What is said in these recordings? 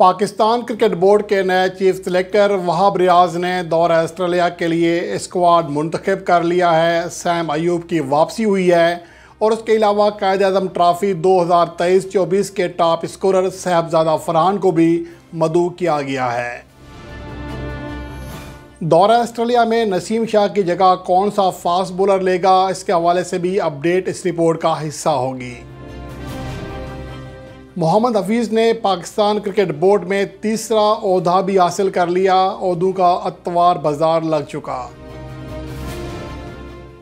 Pakistan cricket board के नए chief selector Wahab रियाज ने दौर ऑस्ट्रेलिया के लिए स्क्वाड मंतखब कर लिया है सैम अयूब की वापसी हुई है और उसके अलावा कायद अजम हज़ार 2023 2023-24 के टॉप स्कोरर साहबजादा फरहान को भी मदू किया गया है दौरा ऑस्ट्रेलिया में नसीम शाह की जगह कौन सा फास्ट बॉलर लेगा इसके हवाले से भी अपडेट इस रिपोर्ट का हिस्सा होगी मोहम्मद हफीज़ ने पाकिस्तान क्रिकेट बोर्ड में तीसरा अहदा भी हासिल कर लिया उदू का अतवार बाजार लग चुका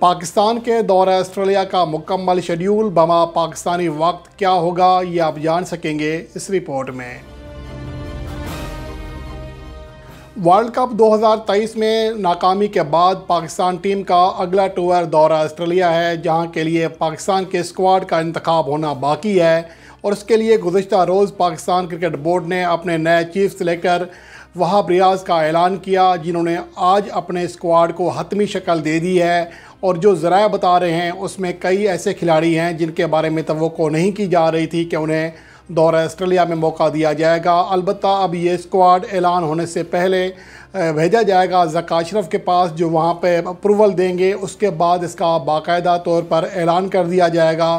पाकिस्तान के दौर ऑस्ट्रेलिया का मुकम्मल शेड्यूल बमा पाकिस्तानी वक्त क्या होगा ये आप जान सकेंगे इस रिपोर्ट में वर्ल्ड कप 2023 में नाकामी के बाद पाकिस्तान टीम का अगला टूर दौरा ऑस्ट्रेलिया है जहां के लिए पाकिस्तान के स्क्वाड का इंतखब होना बाकी है और इसके लिए गुजशत रोज़ पाकिस्तान क्रिकेट बोर्ड ने अपने नए चीफ लेकर वहाब रियाज का ऐलान किया जिन्होंने आज अपने स्क्वाड को हतमी शक्ल दे दी है और जो ज़रा बता रहे हैं उसमें कई ऐसे खिलाड़ी हैं जिनके बारे में तो नहीं की जा रही थी कि उन्हें दौरा ऑस्ट्रेलिया में मौका दिया जाएगा अलबत् अब ये स्क्वाड ऐलान होने से पहले भेजा जाएगा जका अशरफ के पास जो वहाँ पे अप्रूवल देंगे उसके बाद इसका बाकायदा तौर पर ऐलान कर दिया जाएगा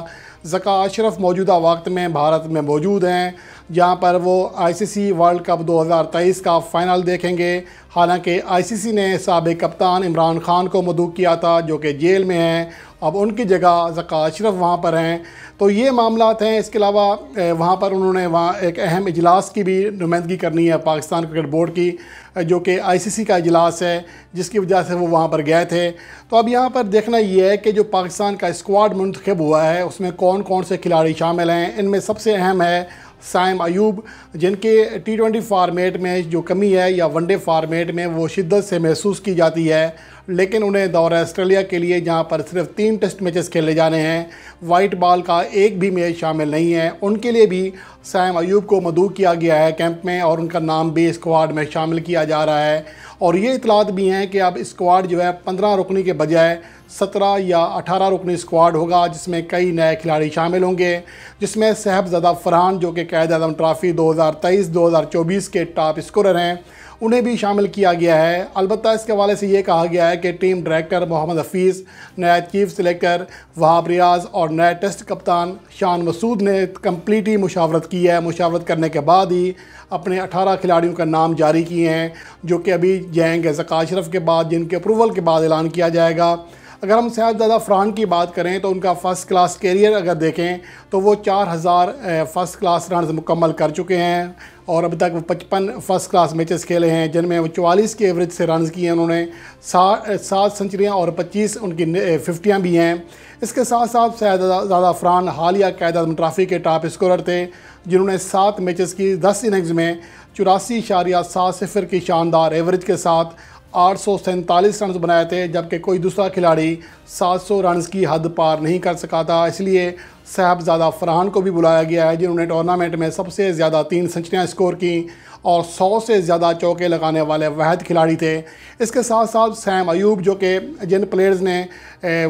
जका अशरफ मौजूदा वक्त में भारत में मौजूद हैं जहां पर वो आईसीसी वर्ल्ड कप 2023 का फ़ाइनल देखेंगे हालांकि आईसीसी ने सबक कप्तान इमरान खान को मदू किया था जो कि जेल में हैं अब उनकी जगह जक़ा अशरफ वहाँ पर हैं तो ये मामला हैं इसके अलावा वहाँ पर उन्होंने वहाँ एक अहम इजलास की भी नुमाइंदगी करनी है पाकिस्तान क्रिकेट बोर्ड की जो कि आईसीसी का इजलास है जिसकी वजह से वो वहाँ पर गए थे तो अब यहाँ पर देखना ये है कि जो पाकिस्तान का स्क्वाड मंतखब हुआ है उसमें कौन कौन से खिलाड़ी शामिल हैं इनमें सबसे अहम है सैम अयूब जिनके टी ट्वेंटी फार्मेट में जो कमी है या वनडे फार्मेट में वो शिद्दत से महसूस की जाती है लेकिन उन्हें दौरा ऑस्ट्रेलिया के लिए जहां पर सिर्फ तीन टेस्ट मैचेस खेले जाने हैं वाइट बॉल का एक भी मैच शामिल नहीं है उनके लिए भी सैम अयूब को मदू किया गया है कैंप में और उनका नाम भी स्क्वाड में शामिल किया जा रहा है और ये इतलात भी हैं कि अब स्क्वाड जो है पंद्रह रुकनी के बजाय सत्रह या अठारह रुकनी स्क्वाड होगा जिसमें कई नए खिलाड़ी शामिल होंगे जिसमें साहबजदा फरहान जो कि कैद आजम ट्रॉफ़ी 2023-2024 के टॉप स्कोरर हैं उन्हें भी शामिल किया गया है अलबत् इसके हवाले से ये कहा गया है कि टीम डायरेक्टर मोहम्मद हफीज़ नया चीफ लेकर वहाब रियाज और नए टेस्ट कप्तान शान मसूद ने कम्प्लीटली मुशावरत की है मुशावरत करने के बाद ही अपने अठारह खिलाड़ियों का नाम जारी किए हैं जो कि अभी जाएंगे जक़ा अशरफ के बाद जिनके अप्रूवल के बाद ऐलान किया जाएगा अगर हम साहबजादा फ्रान की बात करें तो उनका फ़र्स्ट क्लास कैरियर अगर देखें तो वो चार हज़ार फ़र्स्ट क्लास रन मुकम्मल कर चुके हैं और अभी तक वो पचपन फर्स्ट क्लास मैचेस खेले हैं जिनमें वो चवालीस के एवरेज से रन किए हैं उन्होंने सात सात सेंचुरियाँ और पच्चीस उनकी फिफ्टियाँ भी हैं इसके साथ साथ साहबजादा फ्रान हालिया कैद आजम ट्राफ़ी के टॉप स्कोरर थे जिन्होंने सात मैचेस की दस इनिंग्स में चौरासी इशारिया सात सिफर की शानदार एवरेज के साथ आठ रन बनाए थे जबकि कोई दूसरा खिलाड़ी 700 रन की हद पार नहीं कर सका था इसलिए साहबजादा फरहान को भी बुलाया गया है जिन्होंने टूर्नामेंट में सबसे ज़्यादा तीन सेंचरियाँ स्कोर की और सौ से ज़्यादा चौके लगाने वाले वहद खिलाड़ी थे इसके साथ साथ सैम अयूब जो कि जिन प्लेयर्स ने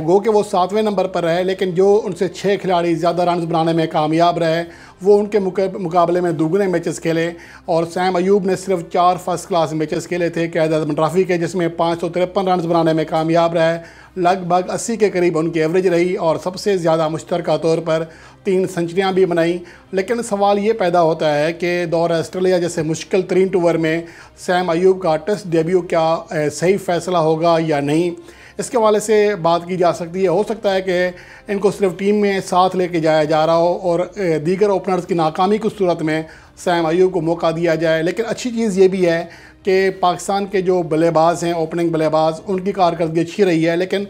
गो के वो सातवें नंबर पर रहे लेकिन जो उनसे छः खिलाड़ी ज़्यादा रन बनाने में कामयाब रहे वो उनके मुकाबले में दुगने मैचेस खेले और सैम अयूब ने सिर्फ चार फर्स्ट क्लास मैचेस खेले थे कैद अजमन रफ़ी के जिसमें पाँच सौ तिरपन रन बनाने में कामयाब रहे लगभग 80 के करीब उनकी एवरेज रही और सबसे ज़्यादा मुश्तर तौर पर तीन सेंचुरियाँ भी बनाई लेकिन सवाल ये पैदा होता है कि दौर ऑस्ट्रेलिया जैसे मुश्किल तरीन टूवर में सैम अयूब का टेस्ट डेब्यू क्या सही फैसला होगा या नहीं इसके हवाले से बात की जा सकती है हो सकता है कि इनको सिर्फ टीम में साथ लेके जाया जा रहा हो और दीगर ओपनर्स की नाकामी की सूरत में सैम अयूब को मौका दिया जाए लेकिन अच्छी चीज़ ये भी है कि पाकिस्तान के जो बल्लेबाज हैं ओपनिंग बल्लेबाज उनकी कारकर्दगी अच्छी रही है लेकिन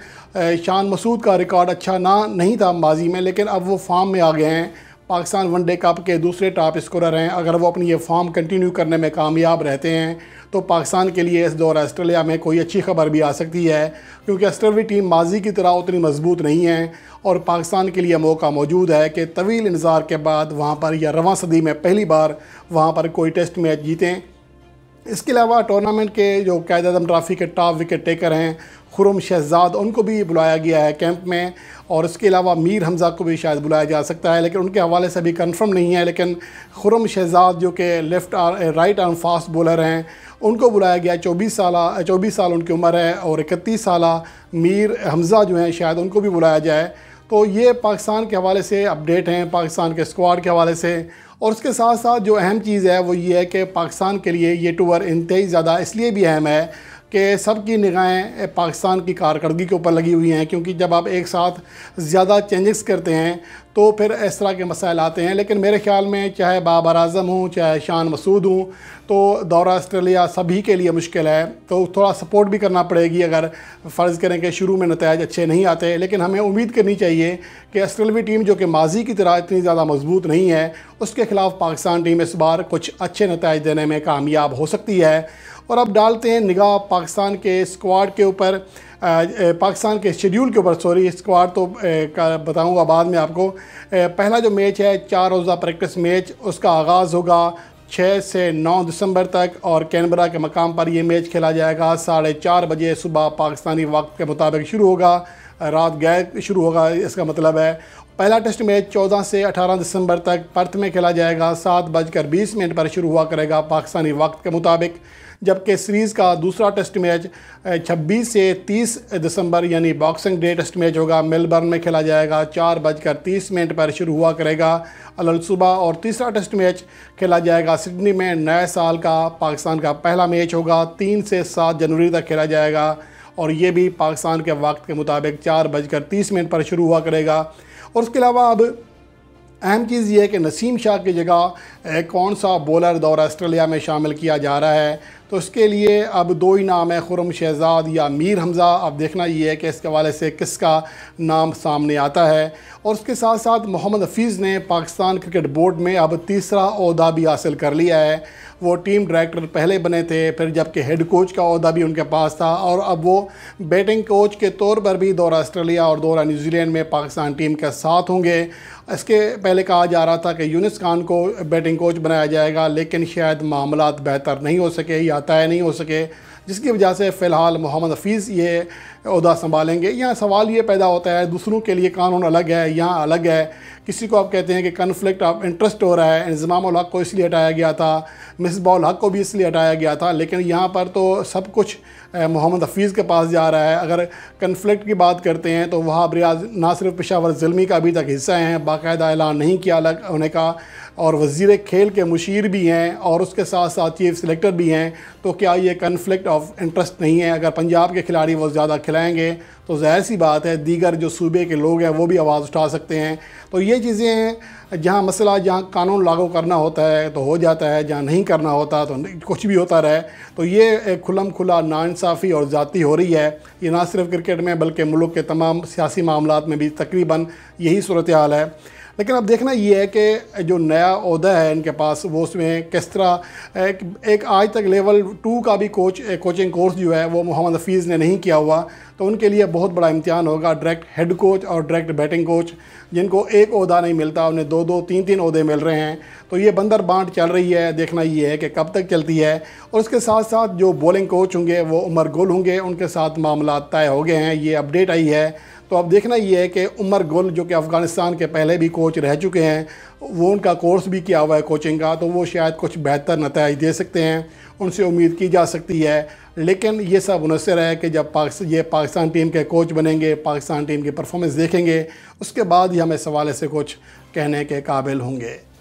शान मसूद का रिकॉर्ड अच्छा ना नहीं था माजी में लेकिन अब वो फार्म में आ गए हैं पाकिस्तान वनडे कप के दूसरे टॉप स्कोरर हैं अगर वो अपनी ये फॉर्म कंटिन्यू करने में कामयाब रहते हैं तो पाकिस्तान के लिए इस दौर ऑस्ट्रेलिया में कोई अच्छी खबर भी आ सकती है क्योंकि ऑस्ट्रेलिया टीम माजी की तरह उतनी मजबूत नहीं है और पाकिस्तान के लिए मौका मौजूद है कि तवील इंतज़ार के बाद वहाँ पर या रवा सदी में पहली बार वहाँ पर कोई टेस्ट मैच जीतें इसके अलावा टूर्नामेंट के जो कैद आजम ट्रॉफी के टॉप विकेट टेकर हैं खुरम शहजाद उनको भी बुलाया गया है कैंप में और इसके अलावा मीर हमज़ा को भी शायद बुलाया जा सकता है लेकिन उनके हवाले से अभी कंफर्म नहीं है लेकिन खुरम शहजाद जो कि left right arm fast bowler हैं उनको बुलाया गया चौबीस साल चौबीस साल उनकी उम्र है और इकतीस साल मीर हमज़ा जो हैं शायद उनको भी बुलाया जाए तो ये पाकिस्तान के हवाले से अपडेट हैं पाकिस्तान के स्क्वाड के हवाले से और उसके साथ साथ जो अहम चीज़ है वो ये है कि पाकिस्तान के लिए ये टूर इंतई ज़्यादा इसलिए भी अहम है कि की निगाहें पाकिस्तान की कारकर्दगी के ऊपर लगी हुई हैं क्योंकि जब आप एक साथ ज़्यादा चेंजेस करते हैं तो फिर इस तरह के मसाइल आते हैं लेकिन मेरे ख्याल में चाहे बाबर आजम हूँ चाहे शान मसूद हूँ तो दौरा आस्ट्रेलिया सभी के लिए मुश्किल है तो थोड़ा सपोर्ट भी करना पड़ेगी अगर फ़र्ज़ करें कि शुरू में नतज अच्छे नहीं आते लेकिन हमें उम्मीद करनी चाहिए कि आस्ट्रेलवी टीम जो कि माजी की तरह इतनी ज़्यादा मजबूत नहीं है उसके खिलाफ पाकिस्तान टीम इस बार कुछ अच्छे नतज देने में कामयाब हो सकती है और अब डालते हैं निगाह पाकिस्तान के स्क्वाड के ऊपर पाकिस्तान के शेड्यूल के ऊपर सॉरी स्क्वाड तो का बताऊंगा बाद में आपको पहला जो मैच है चार रोज़ा प्रैक्टिस मैच उसका आगाज़ होगा छः से नौ दिसंबर तक और कैनबरा के मकाम पर यह मैच खेला जाएगा साढ़े चार बजे सुबह पाकिस्तानी वक्त के मुताबिक शुरू होगा रात गैर शुरू होगा इसका मतलब है पहला टेस्ट मैच 14 से 18 दिसंबर तक पर्थ में खेला जाएगा सात बजकर बीस मिनट पर शुरू हुआ करेगा पाकिस्तानी वक्त के मुताबिक जबकि सीरीज़ का दूसरा टेस्ट मैच 26 से 30 दिसंबर यानी बॉक्सिंग डे टेस्ट मैच होगा मेलबर्न में खेला जाएगा चार बजकर तीस मिनट पर शुरू हुआ करेगा अलसुबह सुबह और तीसरा टेस्ट मैच खेला जाएगा सिडनी में नए साल का पाकिस्तान का पहला मैच होगा तीन से सात जनवरी तक खेला जाएगा और ये भी पाकिस्तान के वक्त के मुताबिक चार बजकर तीस मिनट पर शुरू हुआ करेगा और उसके अलावा अब अहम चीज़ यह है कि नसीम शाह की जगह कौन सा बॉलर दौर आस्ट्रेलिया में शामिल किया जा रहा है तो इसके लिए अब दो ही नाम है खुरम शहजाद या मीर हमज़ा अब देखना ये है कि इसके हवाले से किसका नाम सामने आता है और उसके साथ साथ मोहम्मद हफीज़ ने पाकिस्तान क्रिकेट बोर्ड में अब तीसरा अहदा भी हासिल कर लिया है वो टीम डायरेक्टर पहले बने थे फिर जबकि हेड कोच का अहदा भी उनके पास था और अब वो बैटिंग कोच के तौर पर भी दौरा ऑस्ट्रेलिया और दौरा न्यूजीलैंड में पाकिस्तान टीम के साथ होंगे इसके पहले कहा जा रहा था कि यूनिस खान को बैटिंग कोच बनाया जाएगा लेकिन शायद मामला बेहतर नहीं हो सके या तय नहीं हो सके जिसकी वजह से फ़िलहाल मोहम्मद हफीज़ ये अहदा संभालेंगे यहाँ सवाल ये पैदा होता है दूसरों के लिए कानून अलग है यहाँ अलग है किसी को आप कहते हैं कि कन्फ्लिक्ट ऑफ इंटरेस्ट हो रहा है इंजमाम हक को इसलिए हटाया गया था मिसबा हक को भी इसलिए हटाया गया था लेकिन यहाँ पर तो सब कुछ मोहम्मद हफीज़ के पास जा रहा है अगर कन्फ्लिक्ट की बात करते हैं तो वहाँ रियाज ना सिर्फ पेशावर ज़िलमी का अभी तक हिस्सा हैं बाकायदा ऐलान नहीं किया अलग होने का और वजीर खेल के मुशीर भी हैं और उसके साथ साथ ये सिलेक्टर भी हैं तो क्या ये कन्फ्लिक्ट ऑफ इंटरेस्ट नहीं है अगर पंजाब के खिलाड़ी वो ज़्यादा खिलाएँगे तो ज़ाहिर सी बात है दीगर जो सूबे के लोग हैं वो भी आवाज़ उठा सकते हैं तो ये चीज़ें हैं जहाँ मसला जहाँ कानून लागू करना होता है तो हो जाता है जहाँ नहीं करना होता तो कुछ भी होता रहे तो ये एक खुलम खुला नाानसाफ़ी और ज़ाती हो रही है ये ना सिर्फ क्रिकेट में बल्कि मुल्क के तमाम सियासी मामला में भी तकरीबन यही सूरत हाल है लेकिन अब देखना ये है कि जो नया अहदा है इनके पास वो उसमें किस तरह एक, एक आज तक लेवल टू का भी कोच कोचिंग कोर्स जो है वो मोहम्मद हफीज़ ने नहीं किया हुआ तो उनके लिए बहुत बड़ा इम्तहान होगा डायरेक्ट हेड कोच और डायरेक्ट बैटिंग कोच जिनको एक अहदा नहीं मिलता उन्हें दो दो तीन तीन अहदे मिल रहे हैं तो ये बंदर बांट चल रही है देखना ये है कि कब तक चलती है और उसके साथ साथ जो बॉलिंग कोच होंगे वो उमर गुल होंगे उनके साथ मामला तय हो गए हैं ये अपडेट आई है तो अब देखना ये है कि उमर गुल जो कि अफ़गानिस्तान के पहले भी कोच रह चुके हैं वो उनका कोर्स भी किया हुआ है कोचिंग का तो वो शायद कुछ बेहतर नतज दे सकते हैं उनसे उम्मीद की जा सकती है लेकिन ये सब मुनसर है कि जब पाक ये पाकिस्तान टीम के कोच बनेंगे पाकिस्तान टीम की परफॉर्मेंस देखेंगे उसके बाद ही हमें इस हवाले से कुछ कहने के काबिल होंगे